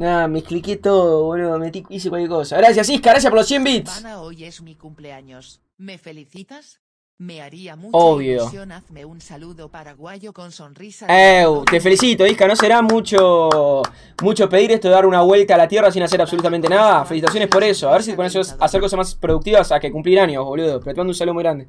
Ah, me cliqué todo, boludo. me hice cualquier cosa. Gracias, Isca. Gracias por los 100 bits. es mi cumpleaños. ¿Me felicitas? Me haría Obvio. Hazme un saludo paraguayo con sonrisa. Eh, te felicito, Isca. No será mucho, mucho pedir esto de dar una vuelta a la tierra sin hacer absolutamente nada. Felicitaciones por eso. A ver si con eso hacer cosas más productivas a que cumplir años, boludo. Pero te mando un saludo muy grande.